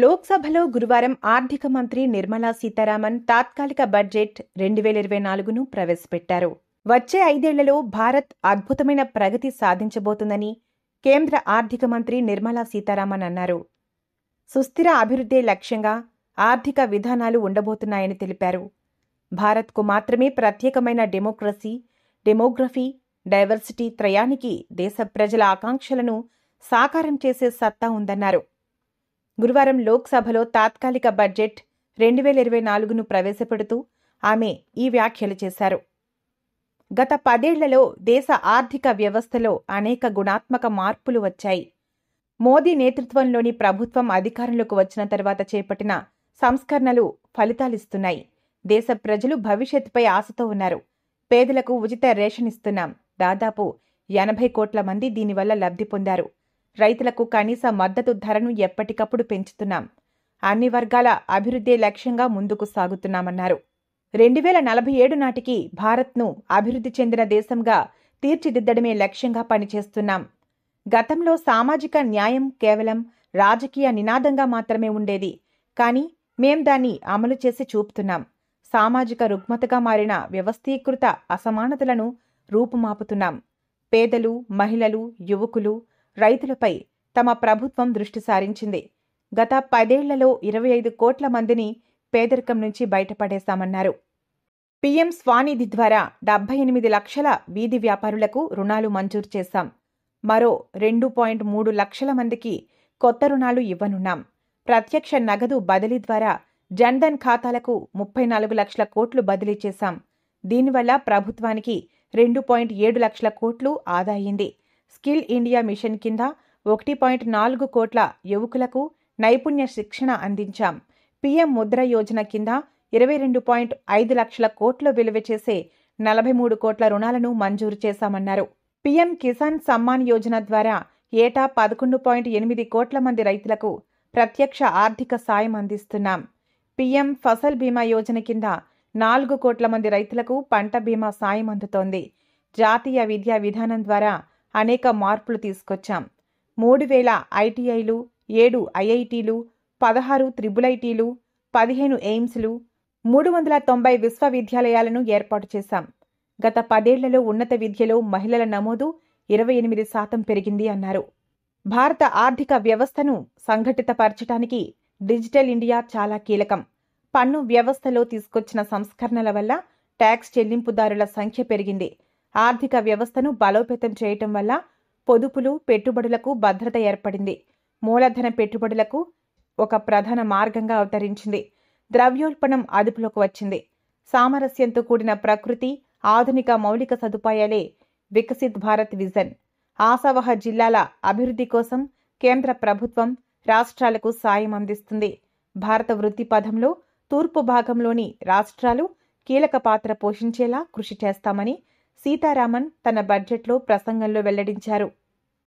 లోక్సభలో గురువారం ఆర్థిక మంత్రి నిర్మలా సీతారామన్ తాత్కాలిక బడ్జెట్ రెండు వేల ఇరవై నాలుగును ప్రవేశపెట్టారు వచ్చే ఐదేళ్లలో భారత్ అద్భుతమైన ప్రగతి సాధించబోతుందని కేంద్ర ఆర్థిక మంత్రి నిర్మలా సీతారామన్ అన్నారు సుస్థిర అభివృద్ధే లక్ష్యంగా ఆర్థిక విధానాలు ఉండబోతున్నాయని తెలిపారు భారత్కు మాత్రమే ప్రత్యేకమైన డెమోక్రసీ డెమోగ్రఫీ డైవర్సిటీ త్రయానికి దేశ ప్రజల ఆకాంక్షలను సాకారం చేసే సత్తా ఉందన్నారు గురువారం లోక్సభలో తాత్కాలిక బడ్జెట్ రెండు వేల ఇరవై నాలుగును ప్రవేశపెడుతూ ఆమె ఈ వ్యాఖ్యలు చేశారు గత పదేళ్లలో దేశ ఆర్థిక వ్యవస్థలో అనేక గుణాత్మక మార్పులు వచ్చాయి మోదీ నేతృత్వంలోని ప్రభుత్వం అధికారంలోకి వచ్చిన తర్వాత చేపట్టిన సంస్కరణలు ఫలితాలిస్తున్నాయి దేశ ప్రజలు భవిష్యత్తుపై ఆశతో ఉన్నారు పేదలకు ఉచిత రేషన్ ఇస్తున్నాం దాదాపు ఎనభై కోట్ల మంది దీనివల్ల లబ్ధి పొందారు రైతులకు కనీస మద్దతు ధరను ఎప్పటికప్పుడు పెంచుతున్నాం అన్ని వర్గాల అభివృద్ధి లక్ష్యంగా ముందుకు సాగుతున్నామన్నారు రెండు వేల నలభై ఏడు నాటికి భారత్ను అభివృద్ధి చెందిన దేశంగా తీర్చిదిద్దడమే లక్ష్యంగా పనిచేస్తున్నాం గతంలో సామాజిక న్యాయం కేవలం రాజకీయ నినాదంగా మాత్రమే ఉండేది కానీ మేం దాన్ని అమలు చేసి చూపుతున్నాం సామాజిక రుగ్మతగా మారిన వ్యవస్థీకృత అసమానతలను రూపుమాపుతున్నాం పేదలు మహిళలు యువకులు రైతులపై తమ ప్రభుత్వం దృష్టి సారించింది గత పదేళ్లలో ఇరవై ఐదు కోట్ల మందిని పేదరికం నుంచి బయటపడేశామన్నారు పీఎం స్వానిధి ద్వారా డెబ్బై ఎనిమిది లక్షల వీధి వ్యాపారులకు రుణాలు మంజూరు చేశాం మరో రెండు పాయింట్ మూడు లక్షల మందికి కొత్త రుణాలు ఇవ్వనున్నాం ప్రత్యక్ష నగదు బదిలీ ద్వారా జన్ధన్ ఖాతాలకు ముప్పై నాలుగు లక్షల కోట్లు బదిలీ చేశాం దీనివల్ల ప్రభుత్వానికి రెండు పాయింట్ ఏడు లక్షల కోట్లు ఆదాయింది స్కిల్ ఇండియా మిషన్ కింద ఒకటి పాయింట్ నాలుగు కోట్ల యువకులకు నైపుణ్య శిక్షణ అందించాం పీఎం ముద్ర యోజన కింద ఇరవై రెండు పాయింట్ ఐదు లక్షల కోట్లు విలువ చేసే నలభై మూడు కోట్ల రుణాలను మంజూరు చేశామన్నారు పీఎం కిసాన్ సమ్మాన్ యోజన ద్వారా ఏటా పదకొండు పాయింట్ ఎనిమిది కోట్ల మంది రైతులకు ప్రత్యక్ష ఆర్థిక సాయం అందిస్తున్నాం పీఎం ఫసల్ బీమా యోజన కింద నాలుగు కోట్ల మంది రైతులకు పంట బీమా సాయం అందుతోంది జాతీయ విద్యా విధానం ద్వారా అనేక మార్పులు తీసుకొచ్చాం మూడు వేల ఐటీఐలు ఏడు ఐఐటీలు పదహారు త్రిబులైటీలు పదిహేను ఎయిమ్స్లు మూడు వందల తొంభై విశ్వవిద్యాలయాలను ఏర్పాటు చేశాం గత పదేళ్లలో ఉన్నత విద్యలో మహిళల నమోదు ఇరవై ఎనిమిది శాతం పెరిగింది అన్నారు భారత ఆర్థిక వ్యవస్థను సంఘటితపరచడానికి డిజిటల్ ఇండియా చాలా కీలకం పన్ను వ్యవస్థలో తీసుకొచ్చిన సంస్కరణల వల్ల ట్యాక్స్ చెల్లింపుదారుల సంఖ్య పెరిగింది ఆర్థిక వ్యవస్థను బలోపేతం చేయటం వల్ల పొదుపులు పెట్టుబడులకు భద్రత ఏర్పడింది మూలధన పెట్టుబడులకు ఒక ప్రధాన మార్గంగా అవతరించింది ద్రవ్యోల్పణం అదుపులోకి వచ్చింది సామరస్యంతో కూడిన ప్రకృతి ఆధునిక మౌలిక సదుపాయాలే వికసిత్ భారత్ విజన్ ఆసవహ జిల్లాల అభివృద్ధి కోసం కేంద్ర ప్రభుత్వం రాష్ట్రాలకు సాయం అందిస్తుంది భారత వృత్తి పథంలో తూర్పు భాగంలోని రాష్ట్రాలు కీలక పాత్ర పోషించేలా కృషి చేస్తామని సీతారామన్ తన బడ్జెట్లో ప్రసంగంలో వెల్లడించారు